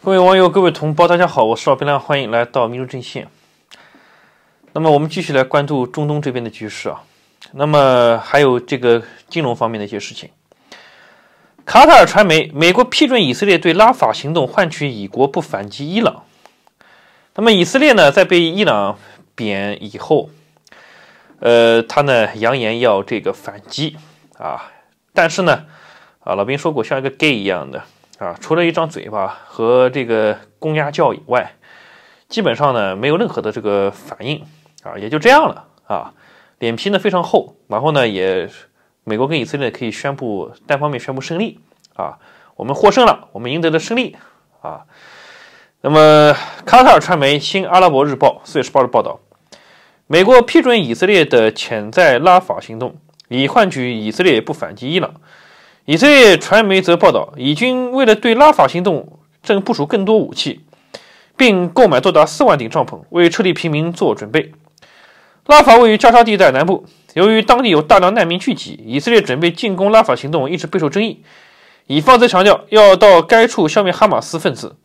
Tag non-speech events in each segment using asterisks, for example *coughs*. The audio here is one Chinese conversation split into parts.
各位网友，各位同胞，大家好，我是老兵亮，欢迎来到民族阵线。那么，我们继续来关注中东这边的局势啊。那么，还有这个金融方面的一些事情。卡塔尔传媒，美国批准以色列对拉法行动，换取以国不反击伊朗。那么，以色列呢，在被伊朗贬以后，呃，他呢，扬言要这个反击啊。但是呢，啊，老兵说过，像一个 gay 一样的。啊，除了一张嘴巴和这个公鸭叫以外，基本上呢没有任何的这个反应啊，也就这样了啊。脸皮呢非常厚，然后呢也，美国跟以色列可以宣布单方面宣布胜利啊，我们获胜了，我们赢得了胜利啊。那么，卡塔尔传媒《新阿拉伯日报》四月十八日报道，美国批准以色列的潜在拉法行动，以换取以色列不反击伊朗。以色列传媒则报道，以军为了对拉法行动，正部署更多武器，并购买多达四万顶帐篷，为撤离平民做准备。拉法位于加沙地带南部，由于当地有大量难民聚集，以色列准备进攻拉法行动一直备受争议。以方则强调要到该处消灭哈马斯分子。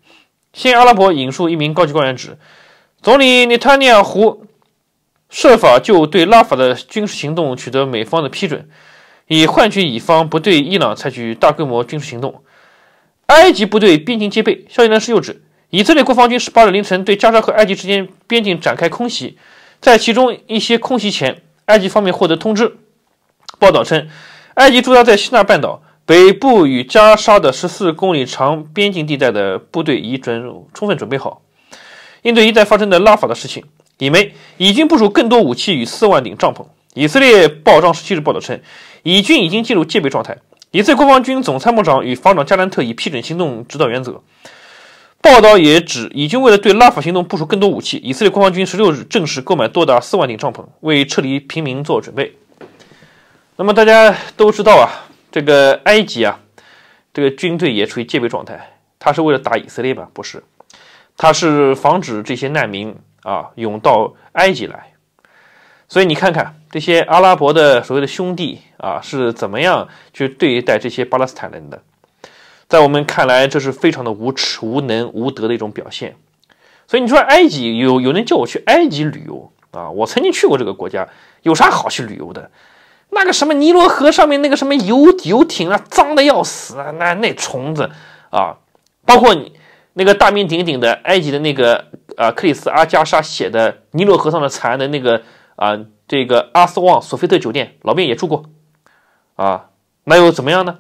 现阿拉伯引述一名高级官员指，总理内塔尼亚胡设法就对拉法的军事行动取得美方的批准。以换取乙方不对伊朗采取大规模军事行动。埃及部队边境戒备。消息人士又指，以色列国防军十八日凌晨对加沙和埃及之间边境展开空袭，在其中一些空袭前，埃及方面获得通知。报道称，埃及驻扎在西奈半岛北部与加沙的十四公里长边境地带的部队已准充分准备好应对一旦发生的拉法的事情。以美已经部署更多武器与四万顶帐篷。以色列报章十七日报道称。以军已经进入戒备状态。以色列国防军总参谋长与防长加兰特已批准行动指导原则。报道也指，以军为了对拉法行动部署更多武器，以色列国防军十六日正式购买多达四万顶帐篷，为撤离平民做准备。那么大家都知道啊，这个埃及啊，这个军队也处于戒备状态，他是为了打以色列吧？不是，他是防止这些难民啊涌到埃及来。所以你看看。这些阿拉伯的所谓的兄弟啊，是怎么样去对待这些巴勒斯坦人的？在我们看来，这是非常的无耻、无能、无德的一种表现。所以你说埃及有有人叫我去埃及旅游啊，我曾经去过这个国家，有啥好去旅游的？那个什么尼罗河上面那个什么游游艇啊，脏的要死啊！那那虫子啊，包括你那个大名鼎鼎的埃及的那个啊，克里斯阿加莎写的《尼罗河上的案》的那个。啊，这个阿斯旺索菲特酒店，老边也住过，啊，那又怎么样呢？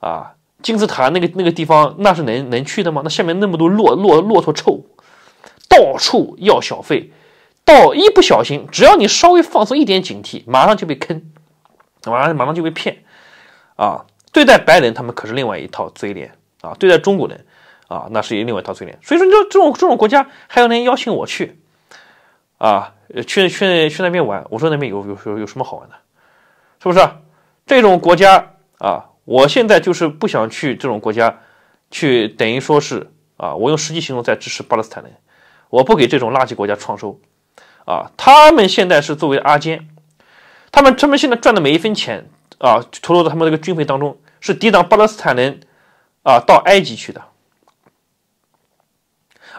啊，金字塔那个那个地方，那是能能去的吗？那下面那么多骆骆骆驼臭，到处要小费，到一不小心，只要你稍微放松一点警惕，马上就被坑，马上马上就被骗，啊，对待白人他们可是另外一套嘴脸啊，对待中国人啊，那是另外一套嘴脸。所以说，这这种这种国家还有人邀请我去，啊？呃，去去去那边玩，我说那边有有有有什么好玩的，是不是？这种国家啊，我现在就是不想去这种国家，去等于说是啊，我用实际行动在支持巴勒斯坦人，我不给这种垃圾国家创收，啊，他们现在是作为阿坚，他们他们现在赚的每一分钱啊，投入到他们这个军费当中，是抵挡巴勒斯坦人啊到埃及去的。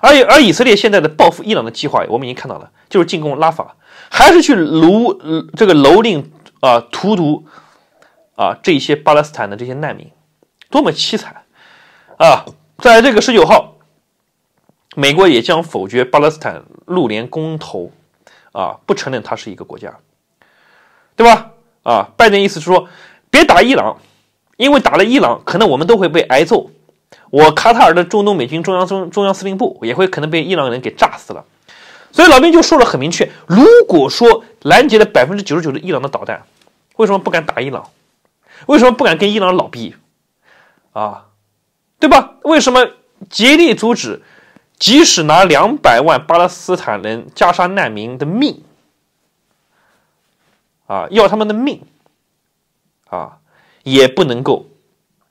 而而以色列现在的报复伊朗的计划，我们已经看到了，就是进攻拉法，还是去卢，这个蹂躏啊、荼毒啊这些巴勒斯坦的这些难民，多么凄惨啊！在这个十九号，美国也将否决巴勒斯坦入联公投，啊，不承认它是一个国家，对吧？啊，拜登意思是说，别打伊朗，因为打了伊朗，可能我们都会被挨揍。我卡塔尔的中东美军中央中中央司令部也会可能被伊朗人给炸死了，所以老兵就说了很明确：，如果说拦截了百分之九十九的伊朗的导弹，为什么不敢打伊朗？为什么不敢跟伊朗老逼？啊，对吧？为什么竭力阻止，即使拿两百万巴勒斯坦人加沙难民的命，啊，要他们的命，啊，也不能够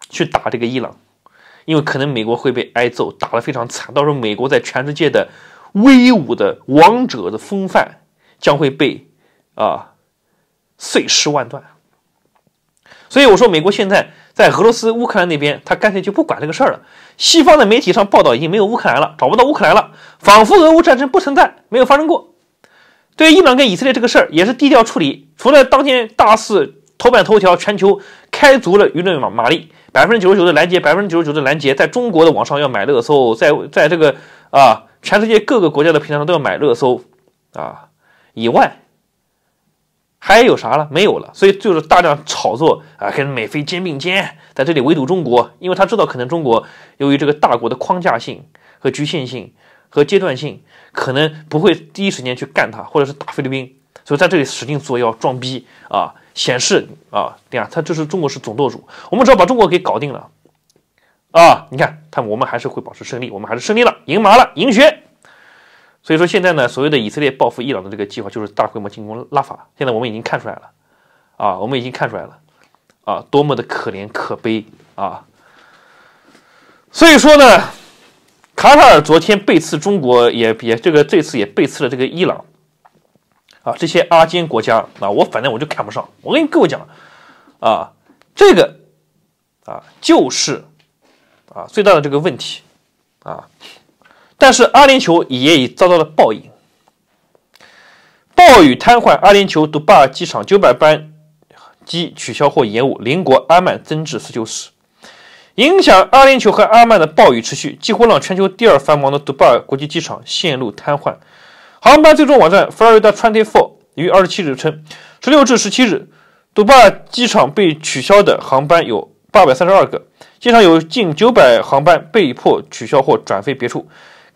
去打这个伊朗？因为可能美国会被挨揍，打得非常惨。到时候美国在全世界的威武的王者的风范将会被啊碎尸万段。所以我说，美国现在在俄罗斯、乌克兰那边，他干脆就不管这个事儿了。西方的媒体上报道已经没有乌克兰了，找不到乌克兰了，仿佛俄乌战争不存在，没有发生过。对伊朗跟以色列这个事儿也是低调处理，除了当天大肆头版头条，全球开足了舆论马马力。百分之九十九的拦截，百分之九十九的拦截，在中国的网上要买热搜，在在这个啊，全世界各个国家的平台上都要买热搜啊。以外还有啥了？没有了。所以就是大量炒作啊，跟美菲肩并肩在这里围堵中国，因为他知道可能中国由于这个大国的框架性和局限性和阶段性，可能不会第一时间去干他，或者是打菲律宾。所以在这里使劲作妖、装逼啊，显示啊，对啊，他这是中国是总舵主，我们只要把中国给搞定了，啊，你看他，我们还是会保持胜利，我们还是胜利了，赢麻了，赢血。所以说现在呢，所谓的以色列报复伊朗的这个计划，就是大规模进攻拉法。现在我们已经看出来了，啊，我们已经看出来了，啊，多么的可怜可悲啊。所以说呢，卡塔尔昨天背刺中国，也也这个这次也背刺了这个伊朗。啊，这些阿坚国家啊，我反正我就看不上。我跟你跟我讲，啊，这个啊，就是啊最大的这个问题啊。但是阿联酋也已遭到了报应，暴雨瘫痪阿联酋杜拜机场，九百班机取消或延误，邻国阿曼增至十九死。影响阿联酋和阿曼的暴雨持续，几乎让全球第二繁忙的杜拜国际机场陷入瘫痪。航班最终网站 Farida Twenty Four 于二十七日称，十六至十七日，杜拜机场被取消的航班有八百三十二个，机场有近九百航班被迫取消或转飞别处。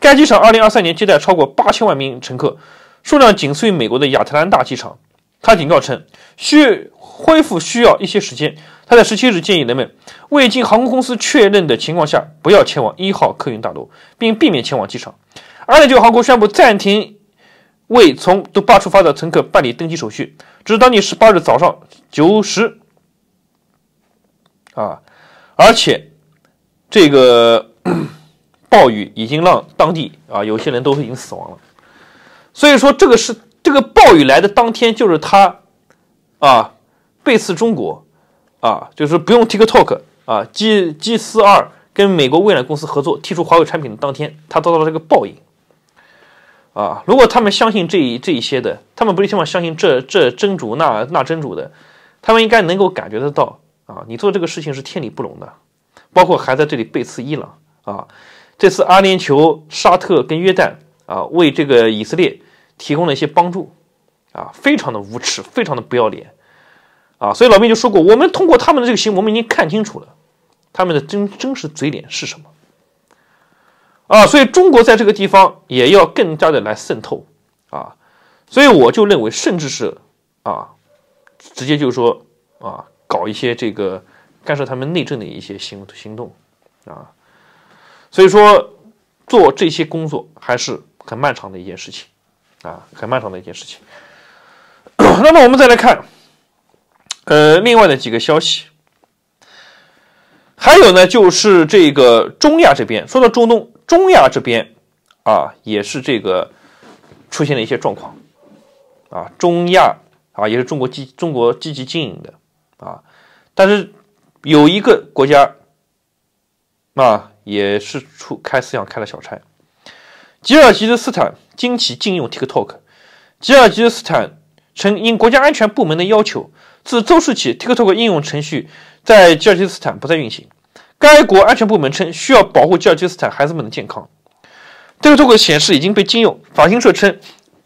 该机场二零二三年接待超过八千万名乘客，数量仅次于美国的亚特兰大机场。他警告称，需恢复需要一些时间。他在十七日建议人们未经航空公司确认的情况下，不要前往一号客运大楼，并避免前往机场。阿联酋航空宣布暂停。为从都巴出发的乘客办理登机手续，这是当地十八日早上九时啊，而且这个 *coughs* 暴雨已经让当地啊有些人都已经死亡了，所以说这个是这个暴雨来的当天，就是他啊背刺中国啊，就是不用 TikTok 啊，G G 四二跟美国微软公司合作踢出华为产品的当天，他遭到了这个报应。啊！如果他们相信这这一些的，他们不是希望相信这这真主那那真主的？他们应该能够感觉得到啊！你做这个事情是天理不容的，包括还在这里背刺伊朗啊！这次阿联酋、沙特跟约旦啊，为这个以色列提供了一些帮助啊，非常的无耻，非常的不要脸啊！所以老毕就说过，我们通过他们的这个行为，我们已经看清楚了，他们的真真实嘴脸是什么。啊，所以中国在这个地方也要更加的来渗透啊，所以我就认为，甚至是啊，直接就是说啊，搞一些这个干涉他们内政的一些行行动啊，所以说做这些工作还是很漫长的一件事情啊，很漫长的一件事情。*clears throat* 那么我们再来看，呃，另外的几个消息，还有呢，就是这个中亚这边，说到中东。中亚这边啊，也是这个出现了一些状况啊。中亚啊，也是中国积中国积极经营的啊。但是有一个国家啊，也是出开思想开了小差。吉尔吉斯斯坦近期禁用 TikTok。吉尔吉斯斯坦曾因国家安全部门的要求，自周四起，TikTok 应用程序在吉尔吉斯斯坦不再运行。该国安全部门称，需要保护吉尔吉斯坦孩子们的健康。t 个 l e 显示已经被禁用。法新社称，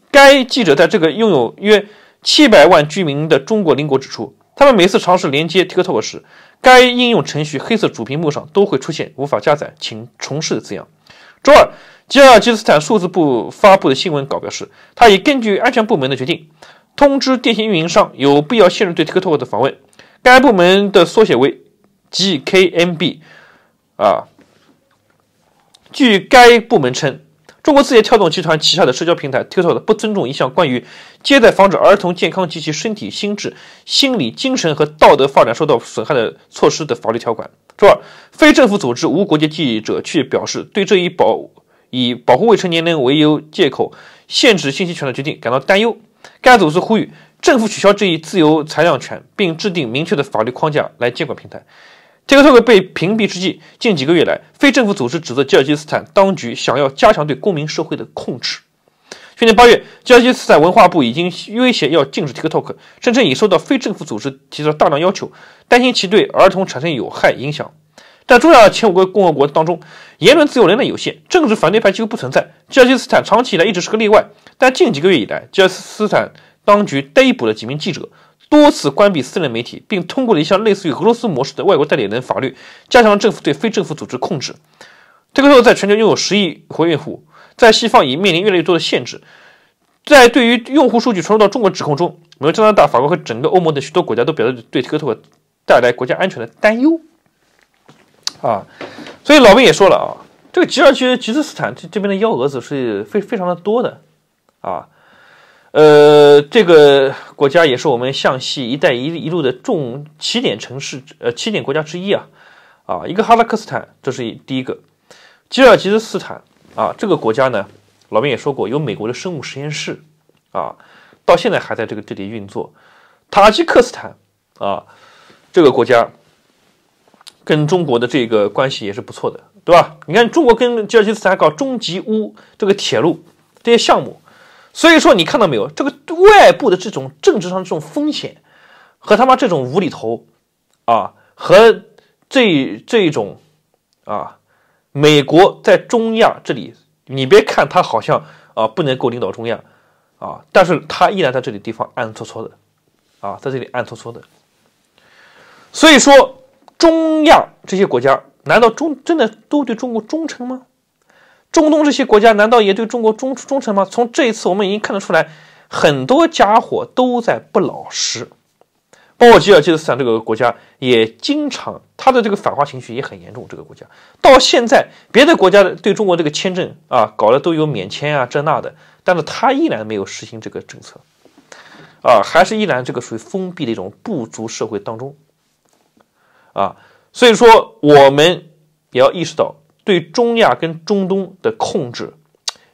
该记者在这个拥有约七百万居民的中国邻国指出，他们每次尝试连接 t i k t o k 时，该应用程序黑色主屏幕上都会出现“无法加载，请重试”的字样。周二，吉尔吉斯坦数字部发布的新闻稿表示，他已根据安全部门的决定，通知电信运营商有必要限制对 t i k t o k 的访问。该部门的缩写为。G K m B，啊，据该部门称，中国字节跳动集团旗下的社交平台 TikTok 不尊重一项关于接待防止儿童健康及其身体、心智、心理、精神和道德发展受到损害的措施的法律条款。周二，非政府组织无国界记者却表示，对这一保以保护未成年人为由借口限制信息权的决定感到担忧。该组织呼吁政府取消这一自由裁量权，并制定明确的法律框架来监管平台。TikTok 被屏蔽之际，近几个月来，非政府组织指责吉尔吉斯斯坦当局想要加强对公民社会的控制。去年八月，吉尔吉斯坦文化部已经威胁要禁止 TikTok，声称已收到非政府组织提出大量要求，担心其对儿童产生有害影响。在中亚前五个共和国当中，言论自由仍然有限，政治反对派几乎不存在。吉尔吉斯斯坦长期以来一直是个例外，但近几个月以来，吉尔吉斯斯坦当局逮捕了几名记者。多次关闭私人媒体，并通过了一项类似于俄罗斯模式的外国代理人法律，加强了政府对非政府组织控制。TikTok 在全球拥有十亿活跃户，在西方已面临越来越多的限制。在对于用户数据传入到中国指控中，美国、加拿大、法国和整个欧盟的许多国家都表示对 TikTok 带来国家安全的担忧。啊，所以老魏也说了啊，这个吉尔吉吉斯斯坦这这边的幺蛾子是非非常的多的啊。呃，这个国家也是我们向西“一带一一路”的重起点城市，呃，起点国家之一啊，啊，一个哈萨克斯坦，这是第一个；吉尔吉斯斯坦啊，这个国家呢，老边也说过，有美国的生物实验室啊，到现在还在这个这里运作；塔吉克斯坦啊，这个国家跟中国的这个关系也是不错的，对吧？你看，中国跟吉尔吉斯斯坦搞中吉乌这个铁路这些项目。所以说，你看到没有？这个外部的这种政治上这种风险，和他妈这种无厘头，啊，和这这种，啊，美国在中亚这里，你别看它好像啊不能够领导中亚，啊，但是他依然在这里地方暗搓搓的，啊，在这里暗搓搓的。所以说，中亚这些国家，难道中真的都对中国忠诚吗？中东这些国家难道也对中国忠忠诚吗？从这一次我们已经看得出来，很多家伙都在不老实。包括吉尔吉斯斯坦这个国家，也经常他的这个反华情绪也很严重。这个国家到现在，别的国家对中国这个签证啊，搞得都有免签啊这那的，但是他依然没有实行这个政策，啊，还是依然这个属于封闭的一种部族社会当中，啊，所以说我们也要意识到。对中亚跟中东的控制，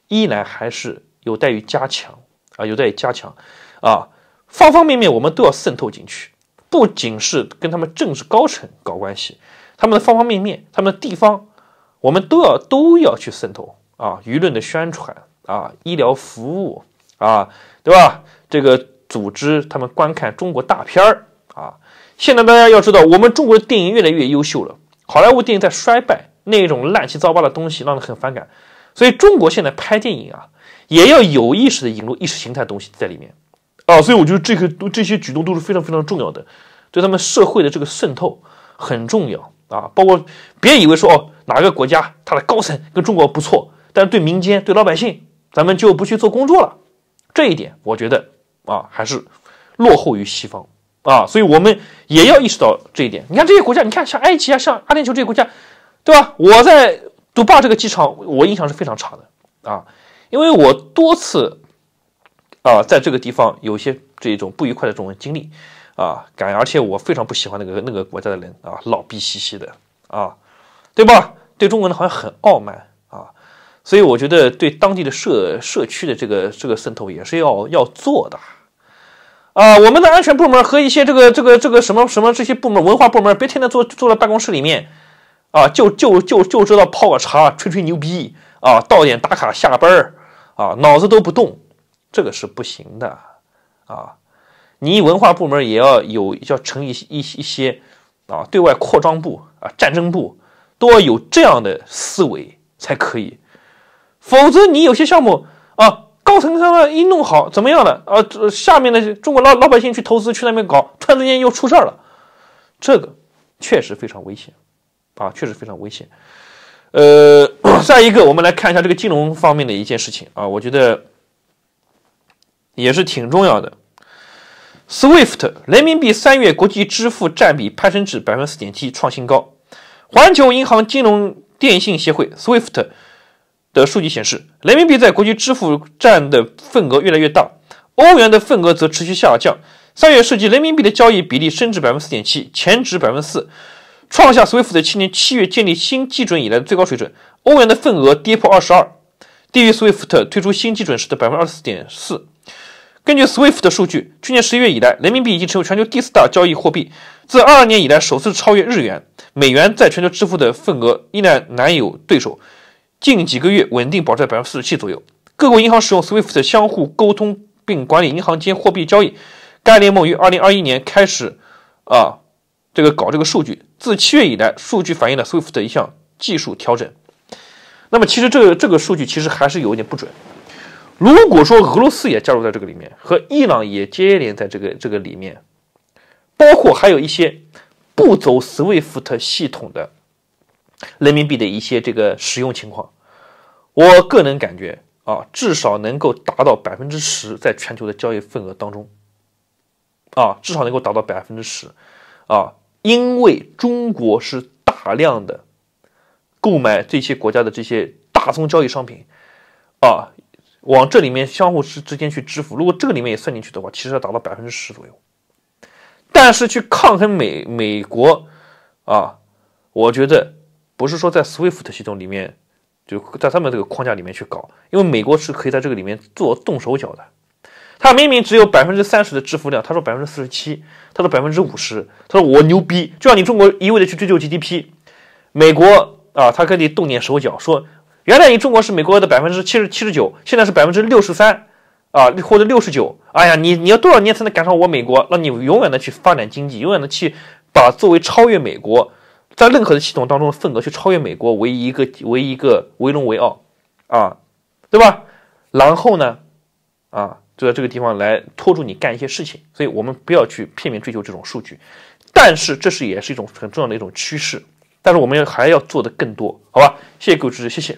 依然还是有待于加强啊，有待于加强啊，方方面面我们都要渗透进去，不仅是跟他们政治高层搞关系，他们的方方面面，他们的地方，我们都要都要去渗透啊，舆论的宣传啊，医疗服务啊，对吧？这个组织他们观看中国大片儿啊，现在大家要知道，我们中国的电影越来越优秀了，好莱坞电影在衰败。那种乱七八糟的东西让人很反感，所以中国现在拍电影啊，也要有意识的引入意识形态东西在里面，啊。所以我觉得这个这些举动都是非常非常重要的，对他们社会的这个渗透很重要啊。包括别以为说哦哪个国家它的高层跟中国不错，但是对民间对老百姓咱们就不去做工作了，这一点我觉得啊还是落后于西方啊，所以我们也要意识到这一点。你看这些国家，你看像埃及啊，像阿联酋这些国家。对吧？我在独霸这个机场，我印象是非常差的啊，因为我多次啊在这个地方有一些这种不愉快的这种经历啊感，而且我非常不喜欢那个那个国家的人啊，老逼兮兮的啊，对吧？对中国人好像很傲慢啊，所以我觉得对当地的社社区的这个这个渗透也是要要做的啊，我们的安全部门和一些这个这个这个什么什么这些部门文化部门，别天天坐坐在办公室里面。啊，就就就就知道泡个茶、吹吹牛逼啊，到点打卡、下班儿啊，脑子都不动，这个是不行的啊！你文化部门也要有，要成一一一些啊，对外扩张部啊、战争部都要有这样的思维才可以，否则你有些项目啊，高层他了一弄好，怎么样的啊？这下面的中国老老百姓去投资去那边搞，突然之间又出事儿了，这个确实非常危险。啊，确实非常危险。呃，再一个，我们来看一下这个金融方面的一件事情啊，我觉得也是挺重要的。SWIFT，人民币三月国际支付占比攀升至百分之四点七，创新高。环球银行金融电信协会 SWIFT 的数据显示，人民币在国际支付占的份额越来越大，欧元的份额则持续下降。三月涉及人民币的交易比例升至百分之四点七，前值百分之四。创下 SWIFT 七年七月建立新基准以来的最高水准，欧元的份额跌破二十二，低于 SWIFT 推出新基准时的百分之二十四点四。根据 SWIFT 的数据，去年十一月以来，人民币已经成为全球第四大交易货币，自二二年以来首次超越日元。美元在全球支付的份额依然难有对手，近几个月稳定保持在百分之四十七左右。各国银行使用 SWIFT 相互沟通并管理银行间货币交易，该联盟于二零二一年开始啊。这个搞这个数据，自七月以来，数据反映了 SWIFT 的一项技术调整。那么，其实这个这个数据其实还是有一点不准。如果说俄罗斯也加入在这个里面，和伊朗也接连在这个这个里面，包括还有一些不走 SWIFT 系统的人民币的一些这个使用情况，我个人感觉啊，至少能够达到百分之十在全球的交易份额当中，啊，至少能够达到百分之十，啊。因为中国是大量的购买这些国家的这些大宗交易商品，啊，往这里面相互之之间去支付。如果这个里面也算进去的话，其实要达到百分之十左右。但是去抗衡美美国，啊，我觉得不是说在 SWIFT 系统里面，就在他们这个框架里面去搞，因为美国是可以在这个里面做动手脚的。他明明只有百分之三十的支付量，他说百分之四十七，他说百分之五十，他说我牛逼！就像你中国一味的去追求 GDP，美国啊，他跟你动点手脚，说原来你中国是美国的百分之七十七十九，现在是百分之六十三啊，或者六十九。哎呀，你你要多少年才能赶上我美国？让你永远的去发展经济，永远的去把作为超越美国，在任何的系统当中的份额去超越美国，为一个为一个为荣为傲啊，对吧？然后呢，啊？在这个地方来拖住你干一些事情，所以我们不要去片面追求这种数据，但是这是也是一种很重要的一种趋势，但是我们还要做的更多，好吧？谢谢各位支持，谢谢。